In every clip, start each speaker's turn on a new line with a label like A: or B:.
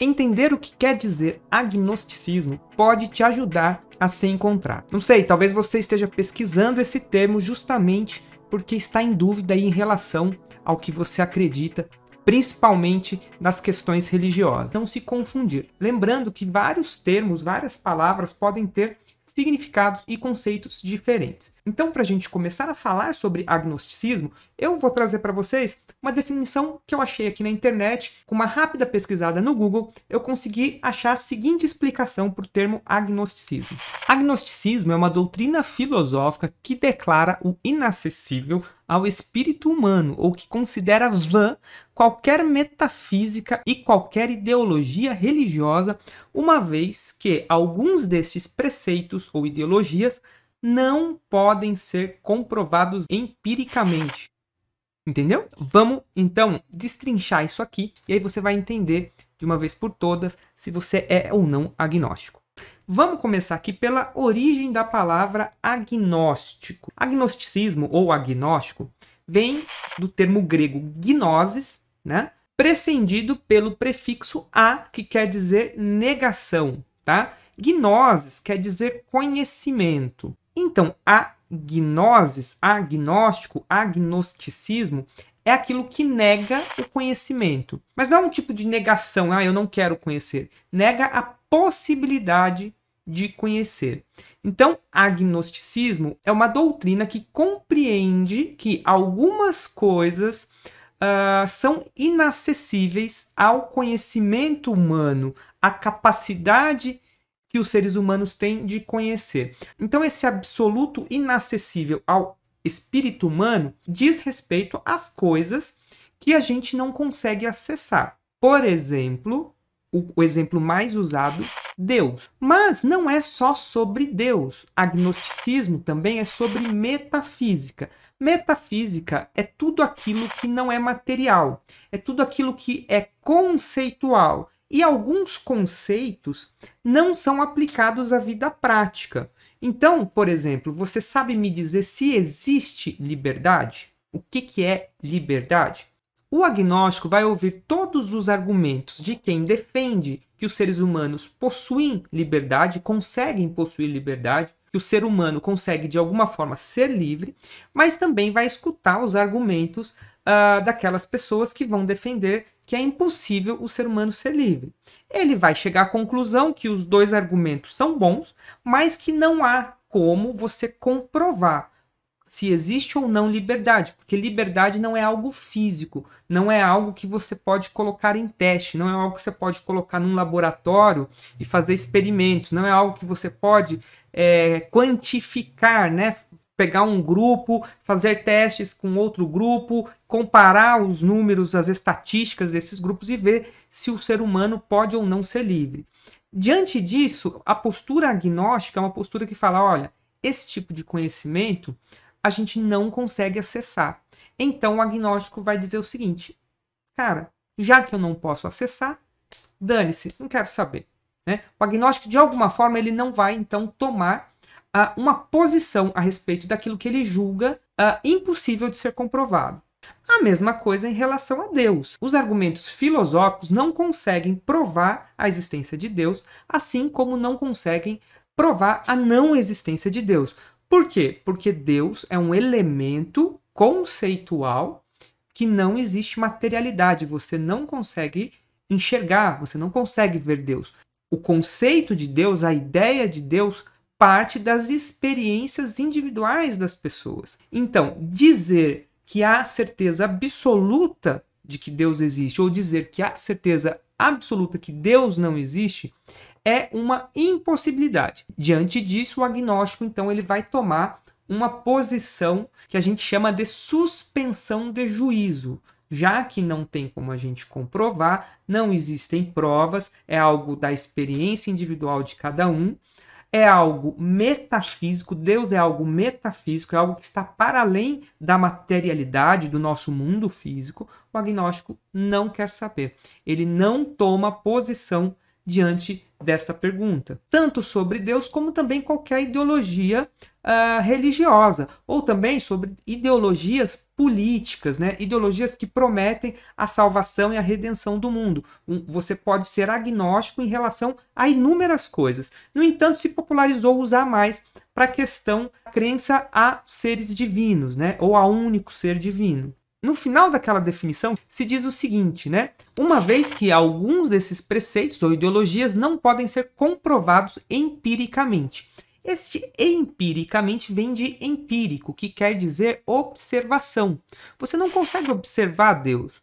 A: Entender o que quer dizer agnosticismo pode te ajudar a se encontrar. Não sei, talvez você esteja pesquisando esse termo justamente porque está em dúvida em relação ao que você acredita, principalmente nas questões religiosas. Não se confundir. Lembrando que vários termos, várias palavras podem ter significados e conceitos diferentes. Então, para a gente começar a falar sobre agnosticismo, eu vou trazer para vocês uma definição que eu achei aqui na internet. Com uma rápida pesquisada no Google, eu consegui achar a seguinte explicação para o termo agnosticismo. Agnosticismo é uma doutrina filosófica que declara o inacessível ao espírito humano ou que considera vã qualquer metafísica e qualquer ideologia religiosa, uma vez que alguns destes preceitos ou ideologias não podem ser comprovados empiricamente. Entendeu? Vamos então destrinchar isso aqui e aí você vai entender de uma vez por todas se você é ou não agnóstico. Vamos começar aqui pela origem da palavra agnóstico. Agnosticismo ou agnóstico vem do termo grego gnosis, né? Precedido pelo prefixo a, que quer dizer negação, tá? Gnosis quer dizer conhecimento. Então, a gnosis, agnóstico, agnosticismo é aquilo que nega o conhecimento. Mas não é um tipo de negação, ah, eu não quero conhecer. Nega a possibilidade de conhecer. Então, agnosticismo é uma doutrina que compreende que algumas coisas uh, são inacessíveis ao conhecimento humano, à capacidade que os seres humanos têm de conhecer. Então, esse absoluto inacessível ao espírito humano diz respeito às coisas que a gente não consegue acessar. Por exemplo, o, o exemplo mais usado, Deus. Mas não é só sobre Deus. Agnosticismo também é sobre metafísica. Metafísica é tudo aquilo que não é material, é tudo aquilo que é conceitual, e alguns conceitos não são aplicados à vida prática. Então, por exemplo, você sabe me dizer se existe liberdade? O que, que é liberdade? O agnóstico vai ouvir todos os argumentos de quem defende que os seres humanos possuem liberdade, conseguem possuir liberdade, que o ser humano consegue de alguma forma ser livre, mas também vai escutar os argumentos uh, daquelas pessoas que vão defender que é impossível o ser humano ser livre. Ele vai chegar à conclusão que os dois argumentos são bons, mas que não há como você comprovar se existe ou não liberdade, porque liberdade não é algo físico, não é algo que você pode colocar em teste, não é algo que você pode colocar num laboratório e fazer experimentos, não é algo que você pode é, quantificar, né? pegar um grupo, fazer testes com outro grupo, comparar os números, as estatísticas desses grupos e ver se o ser humano pode ou não ser livre. Diante disso, a postura agnóstica é uma postura que fala: olha, esse tipo de conhecimento a gente não consegue acessar. Então o agnóstico vai dizer o seguinte: cara, já que eu não posso acessar, dane-se, não quero saber. Né? O agnóstico, de alguma forma, ele não vai então tomar uh, uma posição a respeito daquilo que ele julga uh, impossível de ser comprovado. A mesma coisa em relação a Deus. Os argumentos filosóficos não conseguem provar a existência de Deus, assim como não conseguem provar a não existência de Deus. Por quê? Porque Deus é um elemento conceitual que não existe materialidade. Você não consegue enxergar, você não consegue ver Deus. O conceito de Deus, a ideia de Deus, parte das experiências individuais das pessoas. Então, dizer que há certeza absoluta de que Deus existe ou dizer que há certeza absoluta que Deus não existe é uma impossibilidade. Diante disso, o agnóstico então ele vai tomar uma posição que a gente chama de suspensão de juízo, já que não tem como a gente comprovar, não existem provas, é algo da experiência individual de cada um é algo metafísico, Deus é algo metafísico, é algo que está para além da materialidade do nosso mundo físico. O agnóstico não quer saber. Ele não toma posição diante desta pergunta, tanto sobre Deus como também qualquer ideologia uh, religiosa, ou também sobre ideologias políticas, né? ideologias que prometem a salvação e a redenção do mundo. Um, você pode ser agnóstico em relação a inúmeras coisas. No entanto, se popularizou usar mais para a questão crença a seres divinos, né? ou a único ser divino. No final daquela definição se diz o seguinte, né? Uma vez que alguns desses preceitos ou ideologias não podem ser comprovados empiricamente, este empiricamente vem de empírico, que quer dizer observação. Você não consegue observar Deus.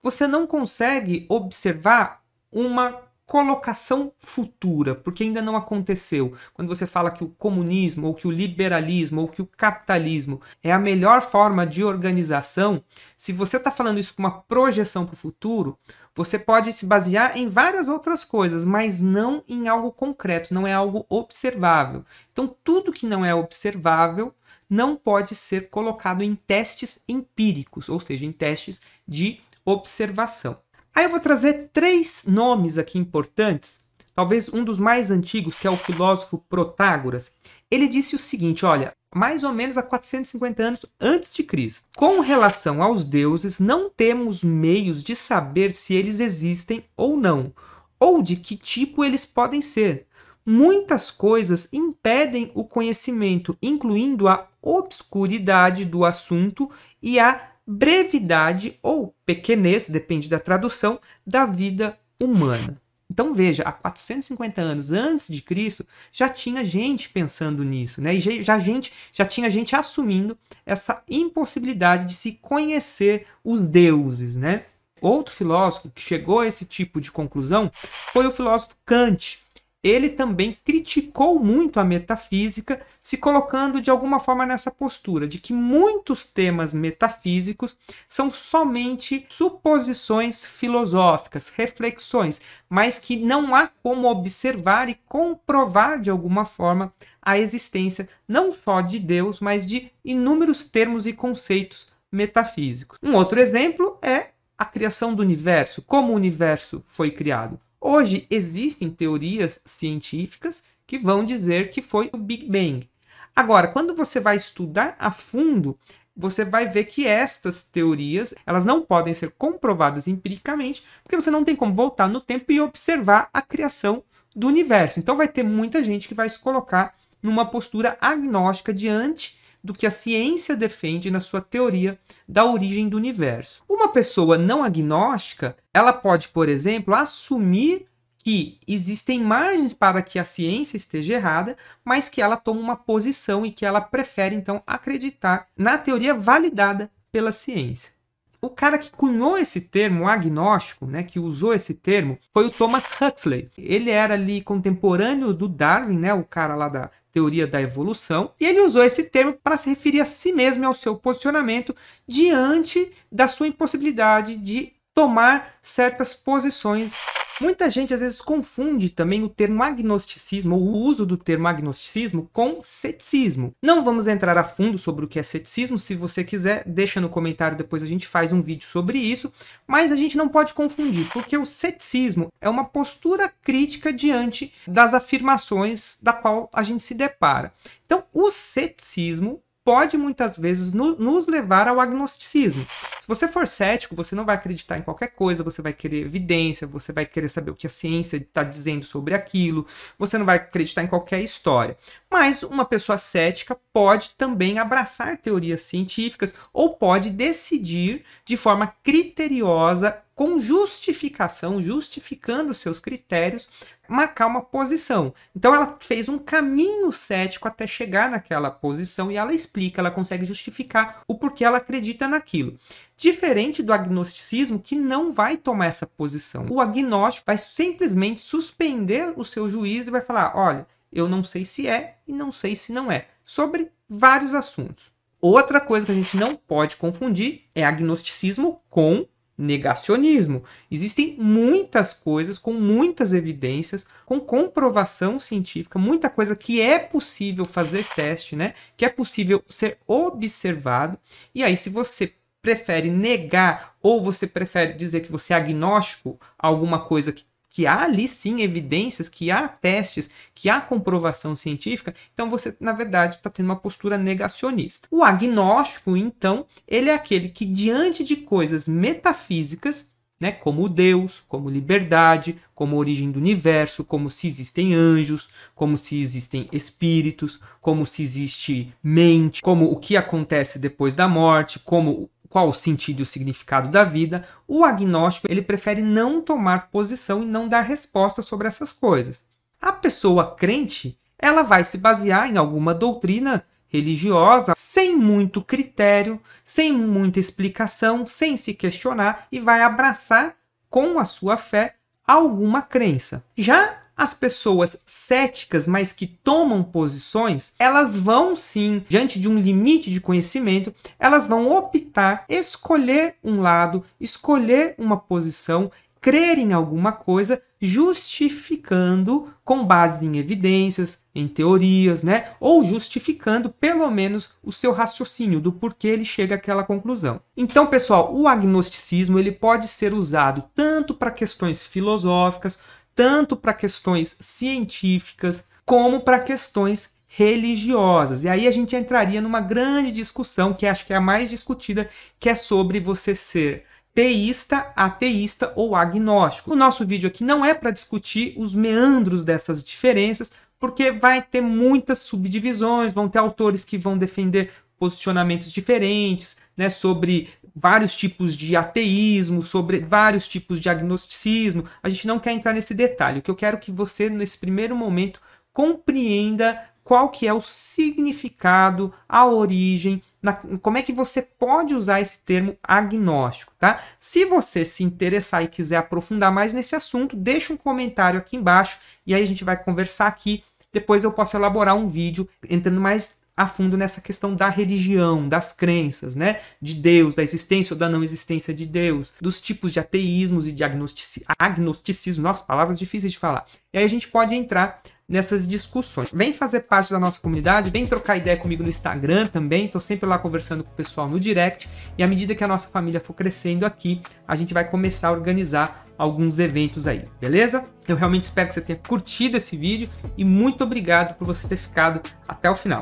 A: Você não consegue observar uma colocação futura, porque ainda não aconteceu. Quando você fala que o comunismo ou que o liberalismo ou que o capitalismo é a melhor forma de organização, se você está falando isso com uma projeção para o futuro, você pode se basear em várias outras coisas, mas não em algo concreto, não é algo observável. Então, tudo que não é observável não pode ser colocado em testes empíricos, ou seja, em testes de observação. Aí eu vou trazer três nomes aqui importantes, talvez um dos mais antigos, que é o filósofo Protágoras. Ele disse o seguinte, olha, mais ou menos há 450 anos antes de Cristo. Com relação aos deuses, não temos meios de saber se eles existem ou não, ou de que tipo eles podem ser. Muitas coisas impedem o conhecimento, incluindo a obscuridade do assunto e a brevidade ou pequenez, depende da tradução, da vida humana. Então veja, há 450 anos antes de Cristo já tinha gente pensando nisso, né? E já, gente, já tinha gente assumindo essa impossibilidade de se conhecer os deuses, né? Outro filósofo que chegou a esse tipo de conclusão foi o filósofo Kant, ele também criticou muito a metafísica, se colocando de alguma forma nessa postura de que muitos temas metafísicos são somente suposições filosóficas, reflexões, mas que não há como observar e comprovar de alguma forma a existência não só de Deus, mas de inúmeros termos e conceitos metafísicos. Um outro exemplo é a criação do universo, como o universo foi criado. Hoje existem teorias científicas que vão dizer que foi o Big Bang. Agora, quando você vai estudar a fundo, você vai ver que estas teorias, elas não podem ser comprovadas empiricamente, porque você não tem como voltar no tempo e observar a criação do universo. Então vai ter muita gente que vai se colocar numa postura agnóstica diante do que a ciência defende na sua teoria da origem do universo. Uma pessoa não agnóstica, ela pode, por exemplo, assumir que existem margens para que a ciência esteja errada, mas que ela toma uma posição e que ela prefere então acreditar na teoria validada pela ciência. O cara que cunhou esse termo, agnóstico, né, que usou esse termo, foi o Thomas Huxley. Ele era ali contemporâneo do Darwin, né, o cara lá da teoria da evolução, e ele usou esse termo para se referir a si mesmo e ao seu posicionamento diante da sua impossibilidade de tomar certas posições Muita gente às vezes confunde também o termo agnosticismo ou o uso do termo agnosticismo com ceticismo. Não vamos entrar a fundo sobre o que é ceticismo, se você quiser, deixa no comentário depois a gente faz um vídeo sobre isso, mas a gente não pode confundir, porque o ceticismo é uma postura crítica diante das afirmações da qual a gente se depara. Então, o ceticismo pode muitas vezes no, nos levar ao agnosticismo. Se você for cético, você não vai acreditar em qualquer coisa, você vai querer evidência, você vai querer saber o que a ciência está dizendo sobre aquilo, você não vai acreditar em qualquer história. Mas uma pessoa cética pode também abraçar teorias científicas ou pode decidir de forma criteriosa com justificação, justificando seus critérios, marcar uma posição. Então ela fez um caminho cético até chegar naquela posição e ela explica, ela consegue justificar o porquê ela acredita naquilo. Diferente do agnosticismo, que não vai tomar essa posição. O agnóstico vai simplesmente suspender o seu juízo e vai falar: olha, eu não sei se é e não sei se não é, sobre vários assuntos. Outra coisa que a gente não pode confundir é agnosticismo com negacionismo. Existem muitas coisas com muitas evidências, com comprovação científica, muita coisa que é possível fazer teste, né? Que é possível ser observado. E aí, se você prefere negar ou você prefere dizer que você é agnóstico a alguma coisa que que há ali sim evidências, que há testes, que há comprovação científica, então você, na verdade, está tendo uma postura negacionista. O agnóstico, então, ele é aquele que, diante de coisas metafísicas, né, como Deus, como liberdade, como origem do universo, como se existem anjos, como se existem espíritos, como se existe mente, como o que acontece depois da morte, como qual o sentido e o significado da vida, o agnóstico ele prefere não tomar posição e não dar resposta sobre essas coisas. A pessoa crente, ela vai se basear em alguma doutrina religiosa sem muito critério, sem muita explicação, sem se questionar e vai abraçar com a sua fé alguma crença. Já as pessoas céticas, mas que tomam posições, elas vão sim, diante de um limite de conhecimento, elas vão optar, escolher um lado, escolher uma posição, crer em alguma coisa, justificando com base em evidências, em teorias, né? Ou justificando pelo menos o seu raciocínio do porquê ele chega àquela conclusão. Então, pessoal, o agnosticismo ele pode ser usado tanto para questões filosóficas tanto para questões científicas como para questões religiosas. E aí a gente entraria numa grande discussão, que acho que é a mais discutida, que é sobre você ser teísta, ateísta ou agnóstico. O nosso vídeo aqui não é para discutir os meandros dessas diferenças, porque vai ter muitas subdivisões, vão ter autores que vão defender posicionamentos diferentes, né, sobre vários tipos de ateísmo, sobre vários tipos de agnosticismo. A gente não quer entrar nesse detalhe. O que eu quero é que você, nesse primeiro momento, compreenda qual que é o significado, a origem, na, como é que você pode usar esse termo agnóstico, tá? Se você se interessar e quiser aprofundar mais nesse assunto, deixa um comentário aqui embaixo e aí a gente vai conversar aqui. Depois eu posso elaborar um vídeo entrando mais a fundo nessa questão da religião, das crenças, né? De Deus, da existência ou da não existência de Deus, dos tipos de ateísmos e de agnostici agnosticismo. Nossa, palavras difíceis de falar. E aí a gente pode entrar nessas discussões. Vem fazer parte da nossa comunidade, vem trocar ideia comigo no Instagram também, tô sempre lá conversando com o pessoal no direct, e à medida que a nossa família for crescendo aqui, a gente vai começar a organizar alguns eventos aí, beleza? Eu realmente espero que você tenha curtido esse vídeo e muito obrigado por você ter ficado até o final.